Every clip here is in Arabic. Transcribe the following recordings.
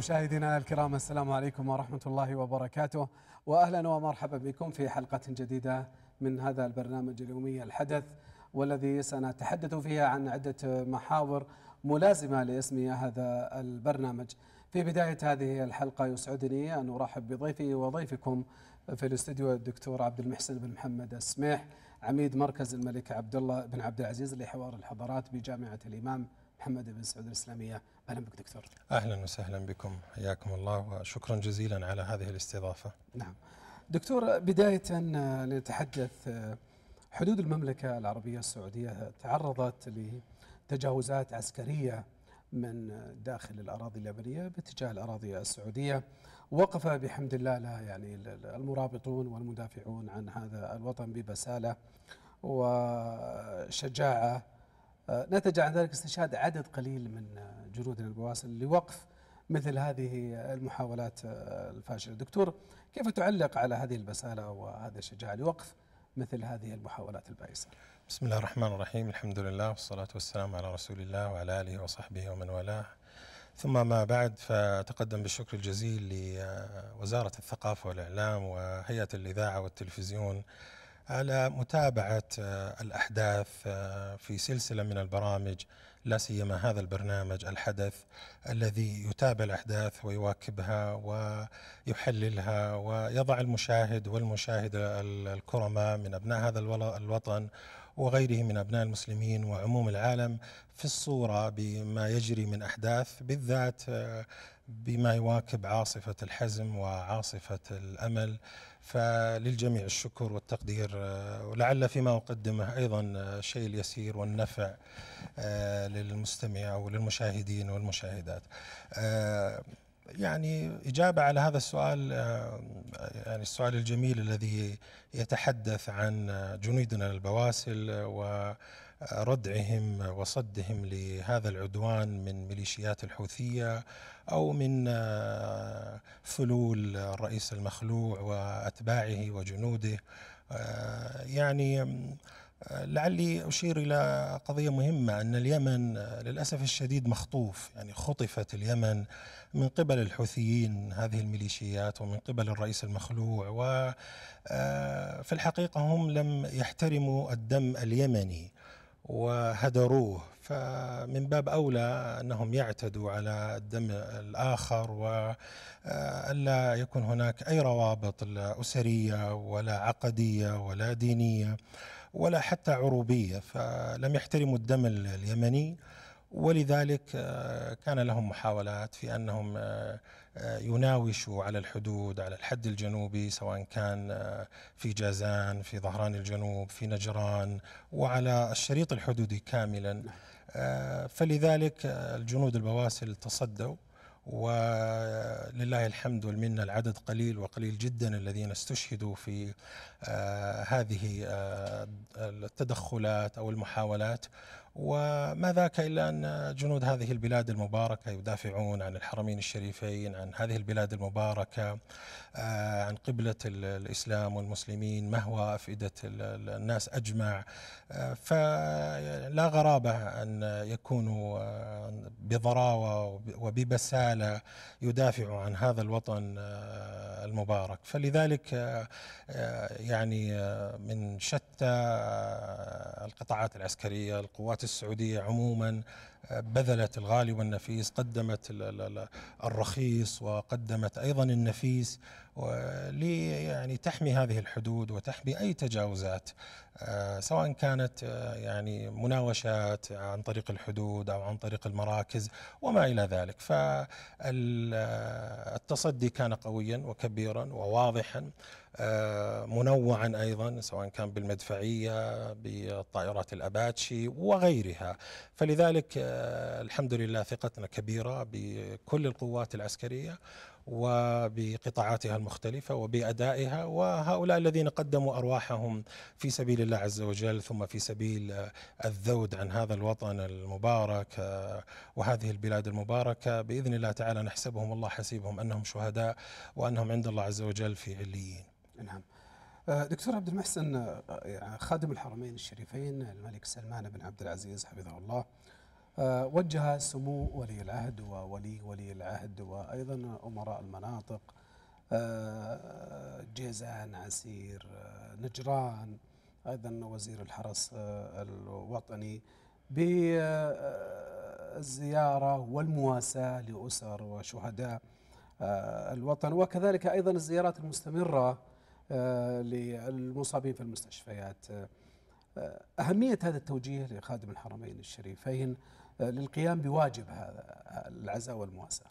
مشاهدينا الكرام السلام عليكم ورحمة الله وبركاته وأهلا ومرحبا بكم في حلقة جديدة من هذا البرنامج اليومي الحدث والذي سنتحدث فيها عن عدة محاور ملازمة لاسم هذا البرنامج في بداية هذه الحلقة يسعدني أن أرحب بضيفي وضيفكم في الاستديو الدكتور عبد المحسن بن محمد السميح عميد مركز الملك عبد الله بن عبد العزيز لحوار الحضارات بجامعة الإمام محمد بن سعود الإسلامية اهلا بك دكتور اهلا وسهلا بكم حياكم الله وشكرا جزيلا على هذه الاستضافه نعم دكتور بدايه آه، لنتحدث آه، حدود المملكه العربيه السعوديه تعرضت لتجاوزات عسكريه من آه، داخل الاراضي اليمنيه باتجاه الاراضي السعوديه وقف بحمد الله لا يعني المرابطون والمدافعون عن هذا الوطن ببساله وشجاعه آه، نتج عن ذلك استشهاد عدد قليل من آه، جنودنا البواسل لوقف مثل هذه آه، المحاولات الفاشله. دكتور كيف تعلق على هذه البساله وهذا الشجاعه لوقف مثل هذه المحاولات البائسه؟ بسم الله الرحمن الرحيم، الحمد لله والصلاه والسلام على رسول الله وعلى اله وصحبه ومن والاه. ثم ما بعد فأتقدم بالشكر الجزيل لوزارة الثقافة والإعلام وهيئة الإذاعة والتلفزيون على متابعة آه، الأحداث آه، في سلسلة من البرامج لا سيما هذا البرنامج الحدث الذي يتابع الأحداث ويواكبها ويحللها ويضع المشاهد والمشاهدة الكرماء من أبناء هذا الوطن وغيره من أبناء المسلمين وعموم العالم في الصورة بما يجري من أحداث بالذات آه، بما يواكب عاصفة الحزم وعاصفة الأمل فللجميع الشكر والتقدير آه، ولعل فيما أقدمه أيضا آه، شيء اليسير والنفع آه، للمستمع وللمشاهدين والمشاهدات يعني إجابة على هذا السؤال يعني السؤال الجميل الذي يتحدث عن جنودنا البواسل و ردعهم وصدهم لهذا العدوان من ميليشيات الحوثيه او من آه، فلول الرئيس المخلوع واتباعه وجنوده آه، يعني آه، لعلي اشير الى قضيه مهمه ان اليمن للاسف الشديد مخطوف يعني خطفت اليمن من قبل الحوثيين هذه الميليشيات ومن قبل الرئيس المخلوع وفي الحقيقه هم لم يحترموا الدم اليمني وهدروه فمن باب أولى أنهم يعتدوا على الدم الآخر وألا يكون هناك أي روابط لا أسرية ولا عقدية ولا دينية ولا حتى عروبية فلم يحترموا الدم اليمني ولذلك آه، كان لهم محاولات في أنهم آه، آه، يناوشوا على الحدود على الحد الجنوبي سواء كان آه، في جازان في ظهران الجنوب في نجران وعلى الشريط الحدودي كاملا نعم. آه، فلذلك الجنود البواسل تصدوا ولله الحمد والمنة العدد قليل وقليل جدا الذين استشهدوا في آه، هذه آه، التدخلات او المحاولات وما ذاك الا ان جنود هذه البلاد المباركه يدافعون عن الحرمين الشريفين، عن هذه البلاد المباركه، آه، عن قبله الاسلام والمسلمين، ما هو افئده الناس اجمع، فلا غرابه ان يكونوا بضراوه وببساله يدافعوا عن هذا الوطن المبارك، فلذلك يعني آه، من شتى آه، القطاعات العسكرية القوات السعودية عموما آه، بذلت الغالي والنفيس قدمت الرخيص وقدمت أيضا النفيس لي يعني تحمي هذه الحدود وتحمي أي تجاوزات آه، سواء كانت آه، يعني مناوشات عن طريق الحدود أو عن طريق المراكز وما إلى ذلك فالتصدي كان قويا وكبيرا وواضحا آه، منوعا ايضا سواء كان بالمدفعيه بالطائرات الاباتشي وغيرها فلذلك الحمد لله ثقتنا كبيره بكل القوات العسكريه وبقطاعاتها المختلفة وبأدائها وهؤلاء الذين قدموا أرواحهم في سبيل الله عز وجل ثم في سبيل الذود عن هذا الوطن المبارك وهذه البلاد المباركة بإذن الله تعالى نحسبهم الله حسيبهم أنهم شهداء وأنهم عند الله عز وجل في عليين نعم آه، دكتور عبد المحسن آه، يعني خادم الحرمين الشريفين الملك سلمان بن عبد العزيز حفظه الله آه، وجه سمو ولي العهد وولي ولي العهد وأيضا أمراء المناطق آه، جيزان عسير آه، نجران أيضا وزير الحرس الوطني بالزيارة والمواساة لأسر وشهداء الوطن وكذلك أيضا الزيارات المستمرة للمصابين في المستشفيات أهمية هذا التوجيه لخادم الحرمين الشريفين للقيام بواجب هذا العزاء والمواساة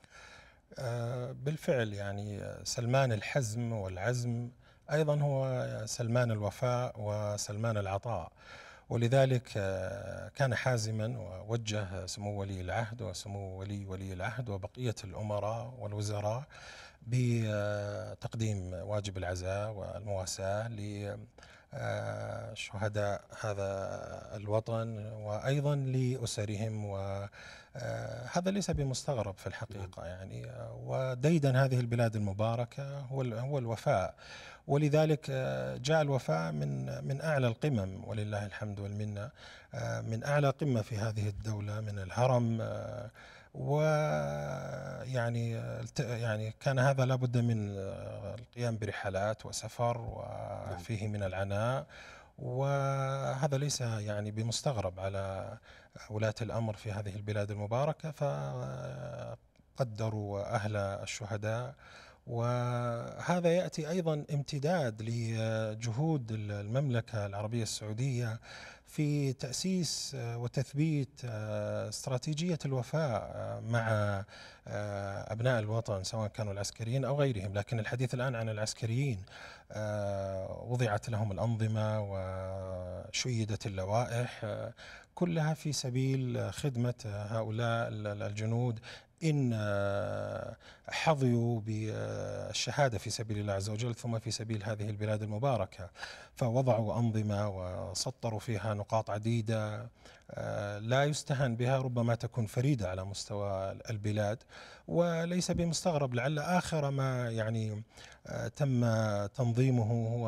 آه، بالفعل يعني آه، سلمان الحزم والعزم أيضا هو سلمان الوفاء وسلمان العطاء ولذلك آه، كان حازما ووجه سمو ولي العهد وسمو ولي ولي العهد وبقية الأمراء والوزراء بتقديم واجب العزاء والمواساة شهداء هذا الوطن وايضا لاسرهم وهذا آه، ليس بمستغرب في الحقيقه نعم. يعني وديدن هذه البلاد المباركه هو هو الوفاء ولذلك آه، جاء الوفاء من من اعلى القمم ولله الحمد والمنه آه، من اعلى قمه في هذه الدوله من الهرم ويعني يعني كان هذا لابد من آه، القيام برحلات وسفر نعم. وفيه من العناء وهذا ليس يعني بمستغرب على ولاة الأمر في هذه البلاد المباركة فقدروا أهل الشهداء وهذا ياتي ايضا امتداد لجهود المملكه العربيه السعوديه في تأسيس آه، وتثبيت آه، استراتيجية الوفاء آه، مع أبناء الوطن سواء كانوا العسكريين أو غيرهم لكن الحديث الآن عن العسكريين وضعت لهم الأنظمة وشيدت اللوائح كلها في سبيل خدمة هؤلاء الجنود إن حظيوا بالشهاده في سبيل الله عز وجل ثم في سبيل هذه البلاد المباركه فوضعوا انظمه وسطروا فيها نقاط عديده آه، لا يستهان بها ربما تكون فريدة على مستوى البلاد وليس بمستغرب لعل آخر ما يعني آه، تم تنظيمه هو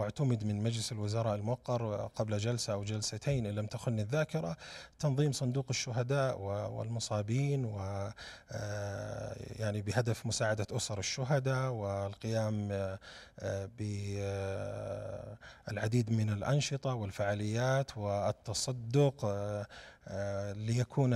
واعتمد من مجلس الوزراء الموقر قبل جلسة أو جلستين إن لم تخن الذاكرة تنظيم صندوق الشهداء والمصابين و آه، يعني بهدف مساعدة أسر الشهداء والقيام بالعديد من الأنشطة والفعاليات والتصدق ليكون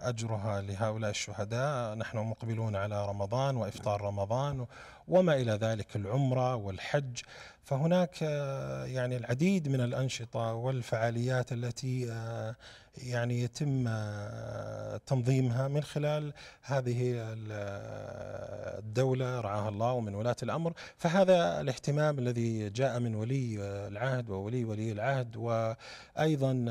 أجرها لهؤلاء الشهداء نحن مقبلون على رمضان وإفطار رمضان وما إلى ذلك العمرة والحج فهناك آه، يعني العديد من الأنشطة والفعاليات التي آه، يعني يتم آه، تنظيمها من خلال هذه الدولة رعاها الله ومن ولاة الأمر فهذا الاهتمام الذي جاء من ولي العهد وولي ولي العهد وأيضا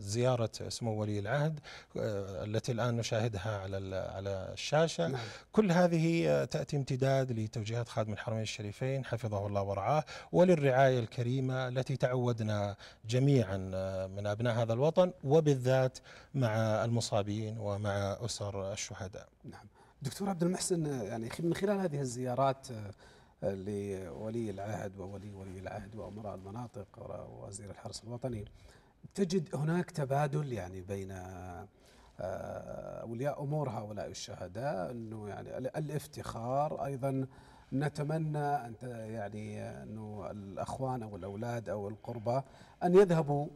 زيارة سمو ولي العهد التي الآن نشاهدها على على الشاشة نعم. كل هذه تأتي امتداد لتوجيه توجيهات خادم الحرمين الشريفين حفظه الله ورعاه وللرعاية الكريمة التي تعودنا جميعا آه، من أبناء هذا الوطن وبالذات مع المصابين ومع أسر الشهداء نعم دكتور عبد المحسن آه، يعني من خلال هذه الزيارات آه، لولي العهد وولي ولي العهد وامراء المناطق ووزير الحرس الوطني تجد هناك تبادل يعني بين اولياء امور هؤلاء الشهداء انه يعني الافتخار ايضا نتمنى أن يعني أنه الأخوان أو الأولاد أو القربى أن يذهبوا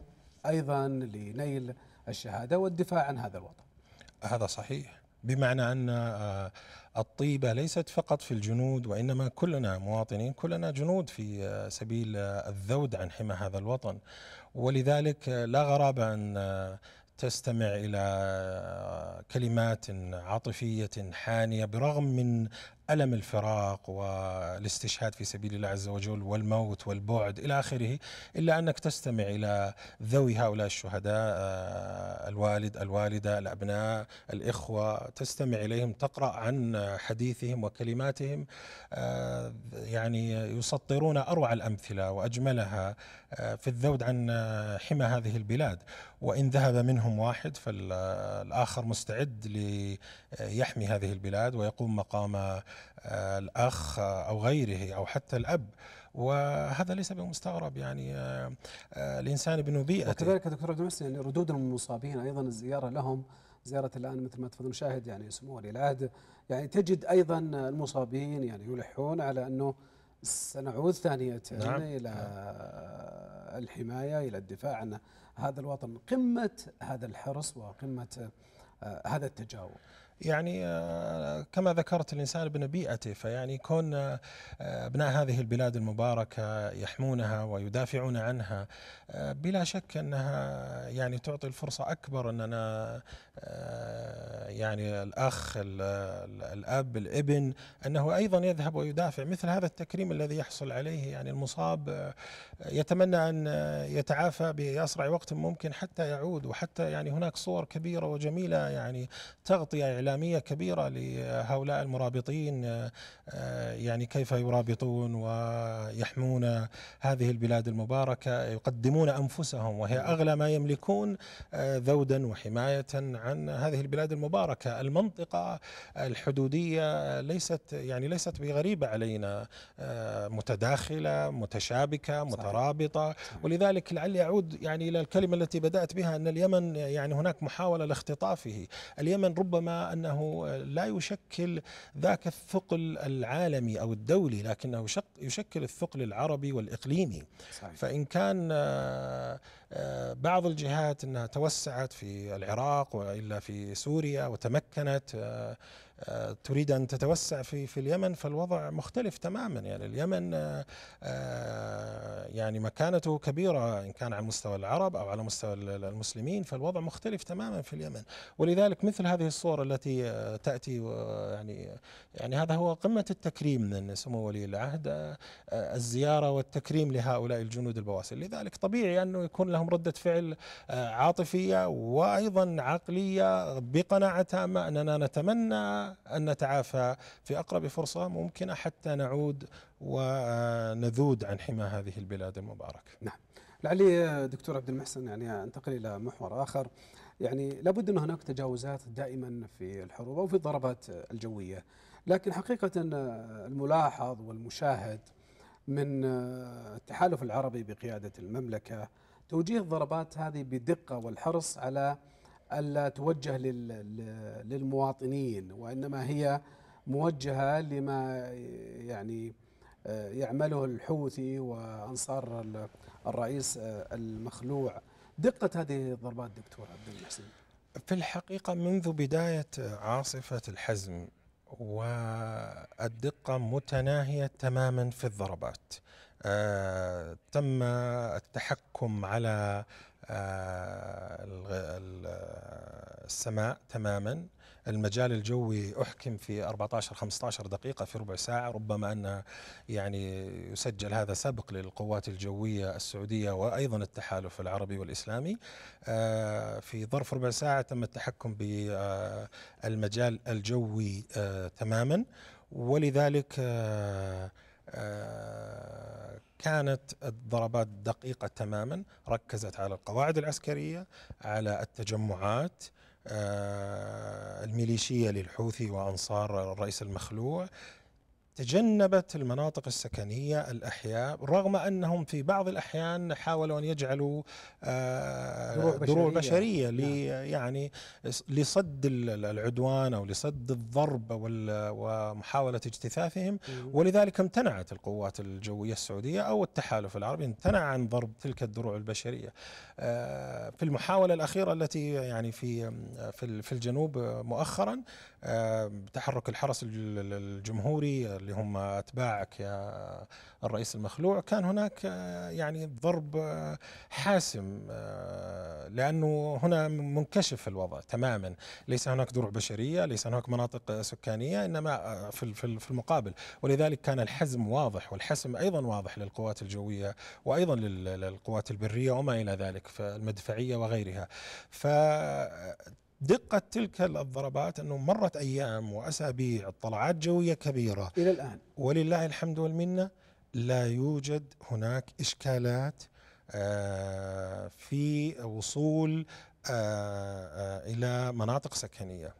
أيضا لنيل الشهادة والدفاع عن هذا الوطن هذا صحيح بمعنى أن آه، الطيبة ليست فقط في الجنود وإنما كلنا مواطنين كلنا جنود في آه، سبيل آه، الذود عن حمى هذا الوطن ولذلك لا غرابة أن تستمع الى كلمات عاطفيه حانيه برغم من ألم الفراق والاستشهاد في سبيل الله عز وجل والموت والبعد إلى آخره إلا أنك تستمع إلى ذوي هؤلاء الشهداء آه، الوالد الوالدة الأبناء الإخوة تستمع إليهم تقرأ عن حديثهم وكلماتهم آه، يعني يسطرون أروع الأمثلة وأجملها آه، في الذود عن حمى هذه البلاد وإن ذهب منهم واحد فالآخر مستعد ليحمي هذه البلاد ويقوم مقام آه، الأخ أو غيره أو حتى الأب وهذا ليس بمستغرب يعني آه، آه، الإنسان ابن بيئته وكذلك دكتور عبد المحسن يعني ردود المصابين أيضا الزيارة لهم زيارة الآن مثل ما تفضل نشاهد يعني سمو ولي العهد يعني تجد أيضا المصابين يعني يلحون على أنه سنعود ثانية نعم. إلى نعم. الحماية إلى الدفاع عن هذا الوطن قمة هذا الحرص وقمة آه، هذا التجاوب يعني آه، كما ذكرت الإنسان ابن بيئته فيعني كون آه، أبناء هذه البلاد المباركة يحمونها ويدافعون عنها آه، بلا شك أنها يعني تعطي الفرصة أكبر أننا يعني الأخ الأب الابن أنه أيضا يذهب ويدافع مثل هذا التكريم الذي يحصل عليه يعني المصاب يتمنى أن يتعافى بأسرع وقت ممكن حتى يعود وحتى يعني هناك صور كبيرة وجميلة يعني تغطية إعلامية كبيرة لهؤلاء المرابطين آه، آه، يعني كيف يرابطون ويحمون هذه البلاد المباركة يقدمون أنفسهم وهي أغلى ما يملكون آه، ذودا وحماية عن هذه البلاد المباركة المنطقة الحدودية ليست يعني ليست بغريبة علينا متداخلة متشابكة مترابطة ولذلك لعلي أعود يعني إلى الكلمة التي بدأت بها أن اليمن يعني هناك محاولة لاختطافه اليمن ربما أنه لا يشكل ذاك الثقل العالمي أو الدولي لكنه يشكل الثقل العربي والإقليمي فإن كان آه، آه، بعض الجهات أنها توسعت في العراق وإلا في سوريا وتمكنت آه، آه، تريد ان تتوسع في في اليمن فالوضع مختلف تماما يعني اليمن آه، آه، يعني مكانته كبيره ان كان على مستوى العرب او على مستوى المسلمين فالوضع مختلف تماما في اليمن ولذلك مثل هذه الصور التي تاتي يعني يعني هذا هو قمه التكريم من سمو ولي العهد الزياره والتكريم لهؤلاء الجنود البواسل لذلك طبيعي انه يكون لهم رده فعل عاطفيه وايضا عقليه بقناعه تامه اننا نتمنى أن نتعافى في أقرب فرصة ممكنة حتى نعود ونذود عن حمى هذه البلاد المباركة نعم لعلي دكتور عبد المحسن يعني انتقل الى محور اخر يعني لابد ان هناك تجاوزات دائما في الحروب او في الضربات الجويه لكن حقيقه الملاحظ والمشاهد من التحالف العربي بقياده المملكه توجيه الضربات هذه بدقه والحرص على ألا توجه للمواطنين وإنما هي موجهة لما يعني آه، يعمله الحوثي وأنصار الرئيس آه، المخلوع دقة هذه الضربات دكتور عبد المحسن في الحقيقة منذ بداية عاصفة الحزم والدقة متناهية تماما في الضربات آه تم التحكم على آه، السماء تماما المجال الجوي أحكم في 14 15 دقيقة في ربع ساعة ربما أنها يعني يسجل هذا سبق للقوات الجوية السعودية وأيضا التحالف العربي والإسلامي آه، في ظرف ربع ساعة تم التحكم بالمجال آه، الجوي تماما ولذلك كانت الضربات دقيقة تماما ركزت على القواعد العسكرية على التجمعات آه، الميليشية للحوثي وأنصار الرئيس المخلوع تجنبت المناطق السكنية الأحياء رغم أنهم في بعض الأحيان حاولوا أن يجعلوا آه، دروع بشرية, نعم. لي يعني لصد العدوان أو لصد الضرب ومحاولة اجتثاثهم ولذلك امتنعت القوات الجوية السعودية أو التحالف العربي امتنع عن ضرب تلك الدروع البشرية آه، في المحاولة الأخيرة التي يعني في في الجنوب مؤخرا تحرك الحرس الجمهوري اللي هم اتباعك يا الرئيس المخلوع كان هناك يعني ضرب حاسم لانه هنا منكشف الوضع تماما ليس هناك دروع بشريه ليس هناك مناطق سكانيه انما في المقابل ولذلك كان الحزم واضح والحسم ايضا واضح للقوات الجويه وايضا للقوات البريه وما الى ذلك المدفعيه وغيرها ف دقة تلك الضربات أنه مرت أيام وأسابيع طلعات جوية كبيرة إلى الآن ولله الحمد والمنة لا يوجد هناك إشكالات آه، في وصول آه، آه، إلى مناطق سكنية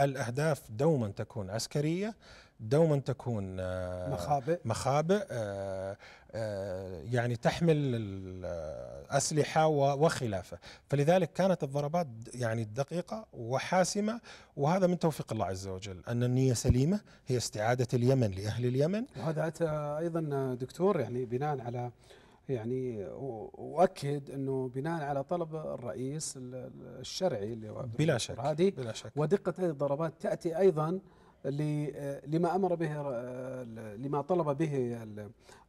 الأهداف دوما تكون عسكرية دوما تكون آه، مخابئ مخابئ آه، آه، يعني تحمل الأسلحة وخلافه فلذلك كانت الضربات يعني دقيقة وحاسمة وهذا من توفيق الله عز وجل أن النية سليمة هي استعادة اليمن لأهل اليمن وهذا أتى أيضا دكتور يعني بناء على يعني واكد انه بناء على طلب الرئيس الشرعي اللي هو بلا شك هذه بلا شك ودقه هذه الضربات تاتي ايضا آه، لما امر به آه، لما طلب به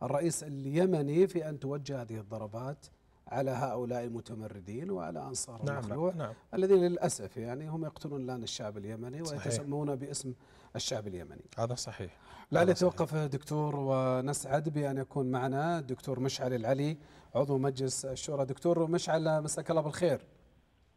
الرئيس اليمني في ان توجه هذه الضربات على هؤلاء المتمردين وعلى انصار نعم, نعم، المخلوع نعم الذين للاسف يعني هم يقتلون الان الشعب اليمني ويتسمون باسم الشعب اليمني هذا صحيح لا يتوقف دكتور ونسعد بان يكون معنا الدكتور مشعل العلي عضو مجلس الشورى دكتور مشعل مساك الله بالخير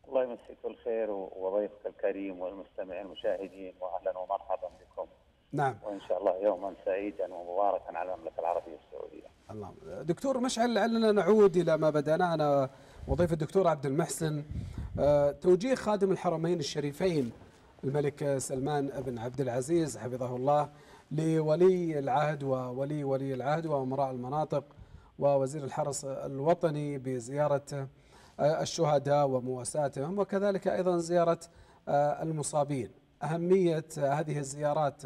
الله يمسيك بالخير وضيفك الكريم والمستمعين المشاهدين واهلا ومرحبا بكم. نعم. وان شاء الله يوما سعيدا ومباركا على المملكه العربيه السعوديه. الله دكتور مشعل لعلنا نعود الى ما بدانا انا وضيف الدكتور عبد المحسن آه، توجيه خادم الحرمين الشريفين الملك سلمان بن عبد العزيز حفظه الله لولي العهد وولي ولي العهد وامراء المناطق ووزير الحرس الوطني بزياره آه، الشهداء ومواساتهم وكذلك ايضا زياره آه، المصابين أهمية هذه الزيارات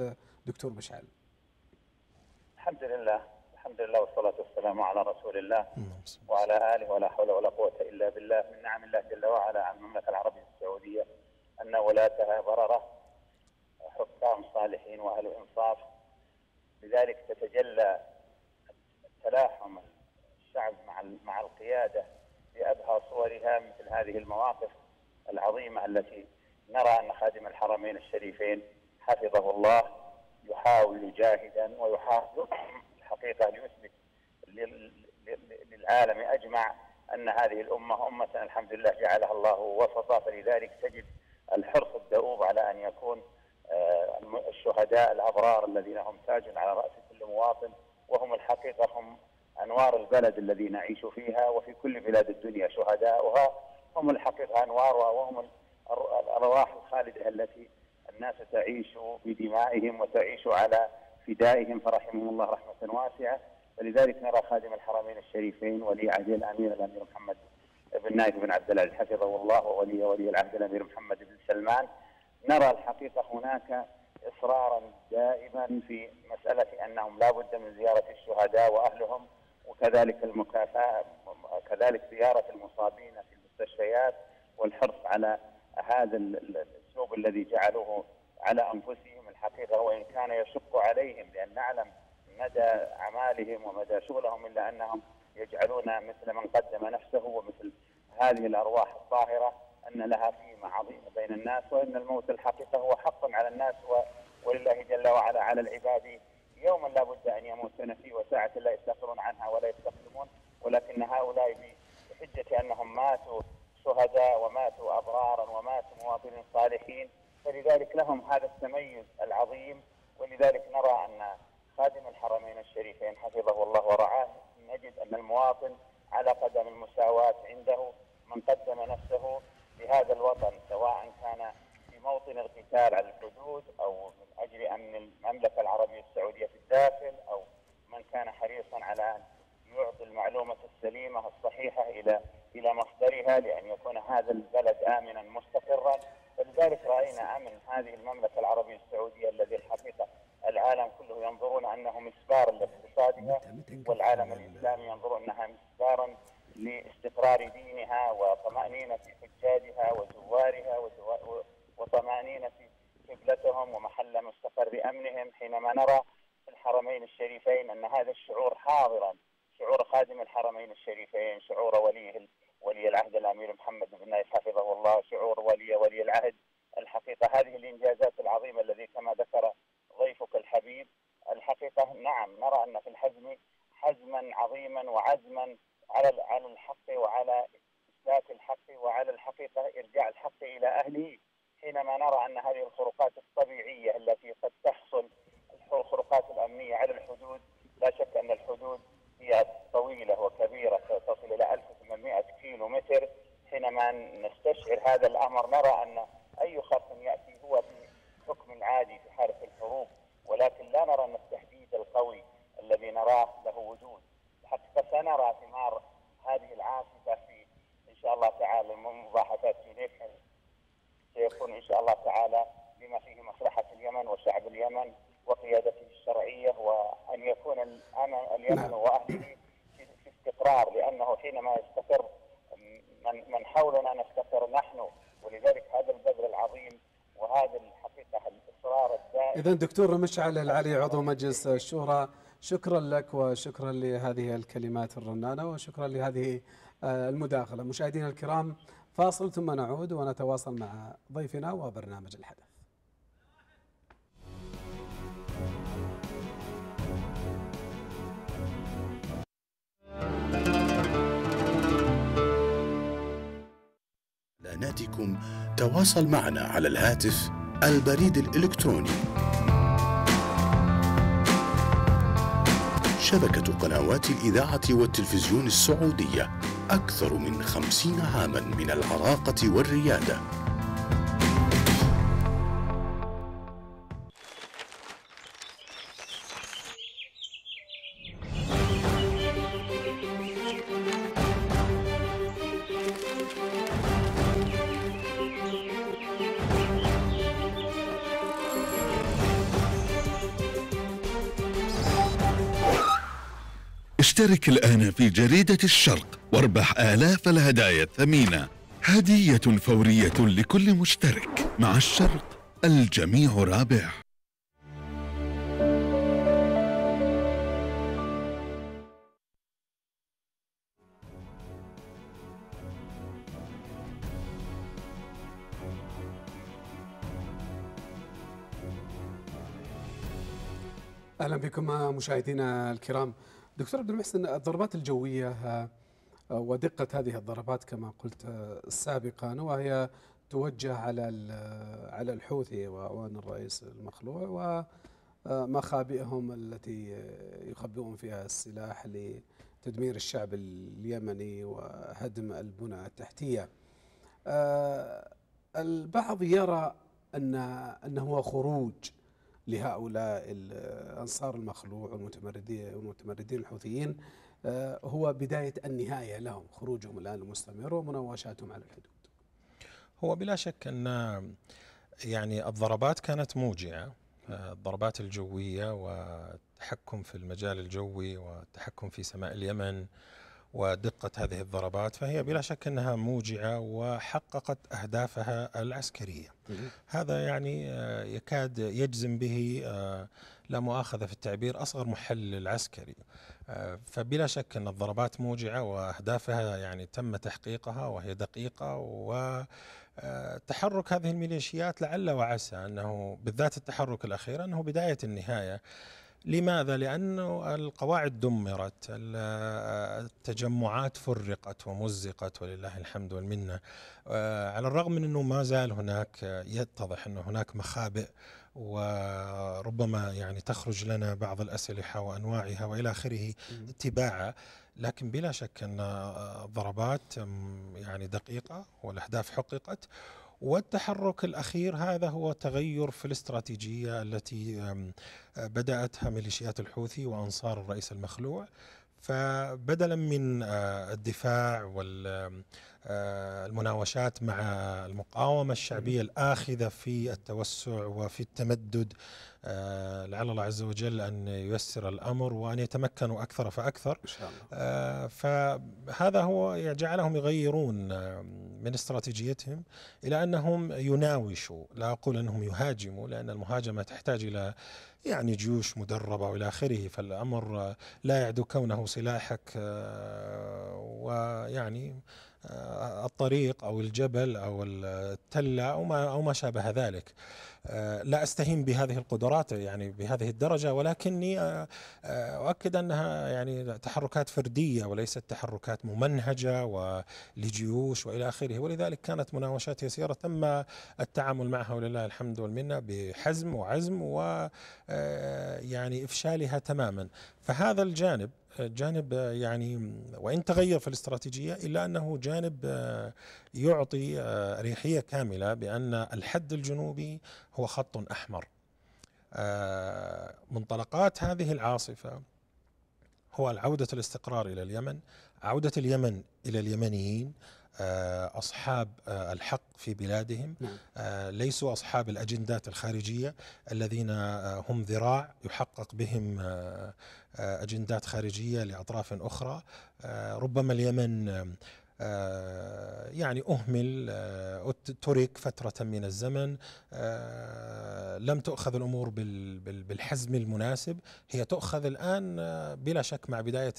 دكتور مشعل الحمد لله الحمد لله والصلاة والسلام على رسول الله نعم، وعلى آله ولا حول ولا قوة إلا بالله من نعم الله جل وعلا على المملكة العربية السعودية أن ولاتها بررة حكام صالحين وأهل إنصاف لذلك تتجلى تلاحم الشعب مع مع القياده بابهى صورها مثل هذه المواقف العظيمه التي نرى أن خادم الحرمين الشريفين حفظه الله يحاول جاهدا ويحاول الحقيقة ليثبت للعالم أجمع أن هذه الأمة أمة الحمد لله جعلها الله وسطا فلذلك تجد الحرص الدؤوب على أن يكون آه، الشهداء الأبرار الذين هم تاج على رأس كل مواطن وهم الحقيقة هم أنوار البلد الذي نعيش فيها وفي كل بلاد الدنيا شهداؤها هم الحقيقة أنوارها وهم الارواح الخالده التي الناس تعيش بدمائهم وتعيش على فدائهم فرحمهم الله رحمه واسعه ولذلك نرى خادم الحرمين الشريفين ولي عهد الامير الامير محمد بن نايف بن عبد العزيز حفظه الله وولي ولي العهد الامير محمد بن سلمان نرى الحقيقه هناك اصرارا دائما في مساله انهم لا بد من زياره الشهداء واهلهم وكذلك المكافاه كذلك زياره المصابين في المستشفيات والحرص على هذا الاسلوب الذي جعلوه على انفسهم الحقيقه وان كان يشق عليهم لان نعلم مدى اعمالهم ومدى شغلهم الا انهم يجعلون مثل من قدم نفسه ومثل هذه الارواح الطاهره ان لها قيمه عظيمه بين الناس وان الموت الحقيقه هو حق على الناس ولله جل وعلا على العباد يوما لا بد ان يموتون فيه وساعه لا يستغفرون عنها ولا يستقدمون ولكن هؤلاء بحجه انهم ماتوا شهداء وماتوا أبرارا وماتوا مواطنين صالحين فلذلك لهم هذا التميز العظيم ولذلك نرى أن خادم الحرمين الشريفين حفظه الله ورعاه نجد أن المواطن على قدم المساواة عنده من قدم نفسه لهذا الوطن سواء كان في موطن القتال على الحدود أو من أجل أمن المملكة العربية السعودية في الداخل أو من كان حريصا على أن يعطي المعلومة السليمة الصحيحة إلى إلى مصدرها لأن يكون هذا البلد آمنا مستقرا ولذلك رأينا أمن هذه المملكة العربية السعودية الذي الحقيقة العالم كله ينظرون أنه مسبار لاقتصادها والعالم الإسلامي ينظر أنها مسبارا لاستقرار دينها وطمأنينة حجاجها وزوارها وطمأنينة قبلتهم ومحل مستقر أمنهم حينما نرى في الحرمين الشريفين أن هذا الشعور حاضرا شعور خادم الحرمين الشريفين شعور وليه ولي العهد الامير محمد بن نايف حفظه الله شعور ولي ولي العهد الحقيقه هذه الانجازات العظيمه الذي كما ذكر ضيفك الحبيب الحقيقه نعم نرى ان في الحزم حزما عظيما وعزما على على الحق وعلى اثبات الحق وعلى الحقيقه ارجاع الحق الى اهله حينما نرى ان هذه الخروقات الطبيعيه التي قد تحصل الخروقات الامنيه على الحدود لا شك ان الحدود هي طويلة وكبيرة تصل إلى 1800 كيلو متر حينما نستشعر هذا الأمر نرى أن أي خط يأتي هو في حكم عادي في حالة الحروب ولكن لا نرى أن التحديد القوي الذي نراه له وجود حتى سنرى ثمار هذه العاصفة في إن شاء الله تعالى مباحثات جنيف سيكون إن شاء الله تعالى بما فيه مصلحة اليمن وشعب اليمن وقيادته الشرعيه وان يكون انا اليمن نعم. واهله في استقرار لانه حينما يستقر من من حولنا نستقر نحن ولذلك هذا البذل العظيم وهذا الحقيقه الاصرار الدائم اذا دكتور مشعل العلي عضو مجلس الشورى شكرا لك وشكرا لهذه الكلمات الرنانه وشكرا لهذه آه، المداخله مشاهدينا الكرام فاصل ثم نعود ونتواصل مع ضيفنا وبرنامج الحدث بياناتكم تواصل معنا على الهاتف البريد الإلكتروني شبكة قنوات الإذاعة والتلفزيون السعودية أكثر من خمسين عاما من العراقة والريادة اشترك الآن في جريدة الشرق واربح آلاف الهدايا الثمينة هدية فورية لكل مشترك مع الشرق الجميع رابح اهلا بكم مشاهدينا الكرام دكتور عبد المحسن الضربات الجوية آه، ودقة هذه الضربات كما قلت آه، سابقا وهي توجه على آه، على الحوثي وأعوان الرئيس المخلوع ومخابئهم التي يخبئون فيها السلاح لتدمير الشعب اليمني وهدم البنى التحتية البعض يرى أن أنه خروج لهؤلاء الأنصار المخلوع والمتمردين والمتمردين الحوثيين آه، هو بداية النهاية لهم خروجهم الآن المستمر ومناوشاتهم على الحدود هو بلا شك أن يعني الضربات كانت موجعة آه، الضربات الجوية والتحكم في المجال الجوي والتحكم في سماء اليمن ودقة هذه الضربات فهي بلا شك أنها موجعة وحققت أهدافها العسكرية هذا يعني آه، يكاد يجزم به آه، لا مؤاخذة في التعبير أصغر محلل عسكري آه، فبلا شك أن الضربات موجعة وأهدافها يعني تم تحقيقها وهي دقيقة و تحرك هذه الميليشيات لعل وعسى انه بالذات التحرك الاخير انه بدايه النهايه لماذا؟ لأنه القواعد دمرت التجمعات فرقت ومزقت ولله الحمد والمنة آه، على الرغم من أنه ما زال هناك آه، يتضح أنه هناك مخابئ وربما يعني تخرج لنا بعض الأسلحة وأنواعها وإلى آخره اتباعا لكن بلا شك أن الضربات آه، يعني دقيقة والأهداف حققت والتحرك الأخير هذا هو تغير في الاستراتيجية التي بدأتها ميليشيات الحوثي وأنصار الرئيس المخلوع فبدلا من آه، الدفاع والمناوشات آه، مع المقاومة الشعبية الآخذة في التوسع وفي التمدد آه، لعل الله عز وجل أن ييسر الأمر وأن يتمكنوا أكثر فأكثر إن شاء الله. فهذا هو جعلهم يغيرون من استراتيجيتهم إلى أنهم يناوشوا لا أقول أنهم يهاجموا لأن المهاجمة تحتاج إلى يعني جيوش مدربة وإلى آخره فالأمر لا يعدو كونه سلاحك آه، ويعني آه، الطريق او الجبل او التله او ما او ما شابه ذلك. آه، لا استهين بهذه القدرات يعني بهذه الدرجه ولكني آه، اؤكد انها يعني تحركات فرديه وليست تحركات ممنهجه ولجيوش والى اخره ولذلك كانت مناوشات يسيره تم التعامل معها ولله الحمد والمنه بحزم وعزم و يعني افشالها تماما فهذا الجانب جانب يعني وان تغير في الاستراتيجيه الا انه جانب يعطي اريحيه كامله بان الحد الجنوبي هو خط احمر. منطلقات هذه العاصفه هو عوده الاستقرار الى اليمن، عوده اليمن الى اليمنيين، آه، أصحاب آه، الحق في بلادهم نعم. آه، ليسوا أصحاب الأجندات الخارجية الذين هم ذراع يحقق بهم أجندات خارجية لأطراف أخرى ربما اليمن آه، يعني أهمل آه، ترك فترة من الزمن آه، لم تؤخذ الأمور بالحزم المناسب هي تؤخذ الآن بلا شك مع بداية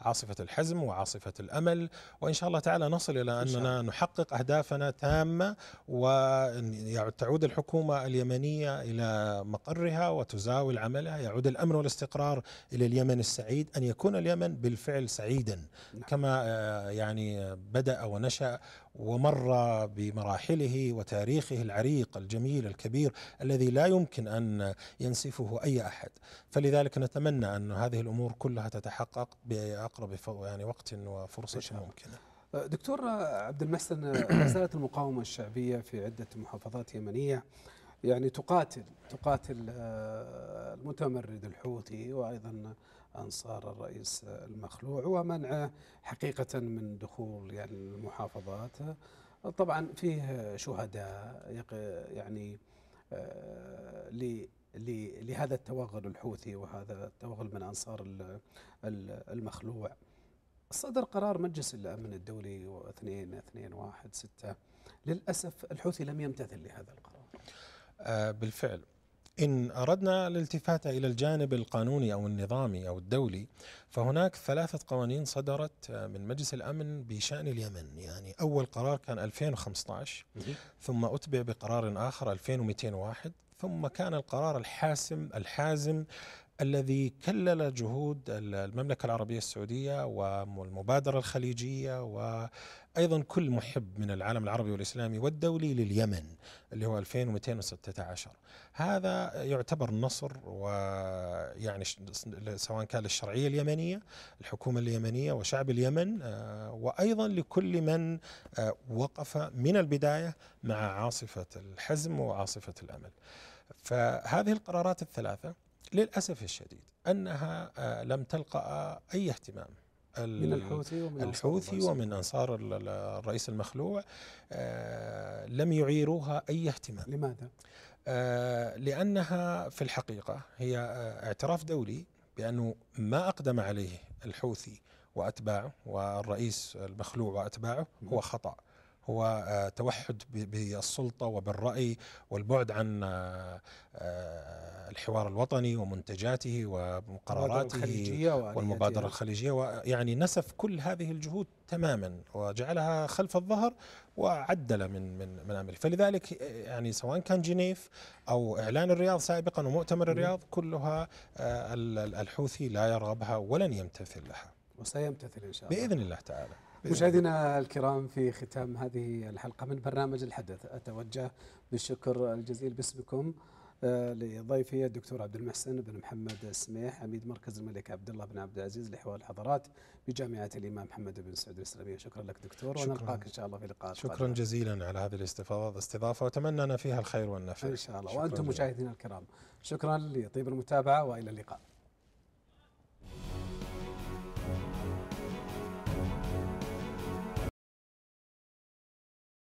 عاصفة الحزم وعاصفة الأمل وإن شاء الله تعالى نصل إلى أننا نحقق أهدافنا تامة وتعود الحكومة اليمنية إلى مقرها وتزاول عملها يعود الأمن والاستقرار إلى اليمن السعيد أن يكون اليمن بالفعل سعيدا نعم. كما يعني بدأ ونشأ ومر بمراحله وتاريخه العريق الجميل الكبير الذي لا يمكن أن ينسفه أي أحد فلذلك نتمنى أن هذه الأمور كلها تتحقق بأقرب يعني وقت وفرصة ممكنة دكتور عبد المحسن مسألة المقاومة الشعبية في عدة محافظات يمنية يعني تقاتل تقاتل آه، المتمرد الحوثي وأيضا أنصار الرئيس المخلوع ومنعه حقيقة من دخول يعني المحافظات طبعا فيه شهداء يعني آه، لهذا التوغل الحوثي وهذا التوغل من أنصار المخلوع صدر قرار مجلس الأمن الدولي 2216 للأسف الحوثي لم يمتثل لهذا القرار آه، بالفعل إن أردنا الالتفات إلى الجانب القانوني أو النظامي أو الدولي فهناك ثلاثة قوانين صدرت آه، من مجلس الأمن بشأن اليمن يعني أول قرار كان 2015 ثم أتبع بقرار آخر 2201 ثم كان القرار الحاسم الحازم الذي كلل جهود المملكة العربية السعودية والمبادرة الخليجية وأيضا كل محب من العالم العربي والإسلامي والدولي لليمن اللي هو 2216 هذا يعتبر نصر ويعني سواء كان للشرعية اليمنية الحكومة اليمنية وشعب اليمن آه، وأيضا لكل من آه، وقف من البداية مع عاصفة الحزم وعاصفة الأمل فهذه القرارات الثلاثة للأسف الشديد أنها آه، لم تلقى أي اهتمام من الحوثي ومن الحوثي ومن أنصار الرئيس المخلوع آه، لم يعيروها أي اهتمام لماذا؟ آه، لأنها في الحقيقة هي اعتراف دولي بأنه ما أقدم عليه الحوثي وأتباعه والرئيس المخلوع وأتباعه هو خطأ هو آه، توحد بالسلطه وبالراي والبعد عن آه، آه، الحوار الوطني ومنتجاته وقراراته الخليجية والمبادره الخليجيه ويعني نسف كل هذه الجهود تماما وجعلها خلف الظهر وعدل من من من امره فلذلك يعني سواء كان جنيف او اعلان الرياض سابقا ومؤتمر الرياض كلها الحوثي لا يرغبها ولن يمتثل لها وسيمتثل ان شاء الله باذن الله تعالى مشاهدينا الكرام في ختام هذه الحلقة من برنامج الحدث أتوجه بالشكر الجزيل باسمكم آه، لضيفي الدكتور عبد المحسن بن محمد السميح عميد مركز الملك عبد الله بن عبد العزيز لحوار الحضارات بجامعه الامام محمد بن سعود الاسلاميه، شكرا لك دكتور ونلقاك ان شاء الله في لقاء شكرا قادمة. جزيلا على هذه الاستفاضه استضافه واتمنى ان فيها الخير والنفع ان شاء الله وانتم مشاهدينا الكرام شكرا لطيب المتابعه والى اللقاء.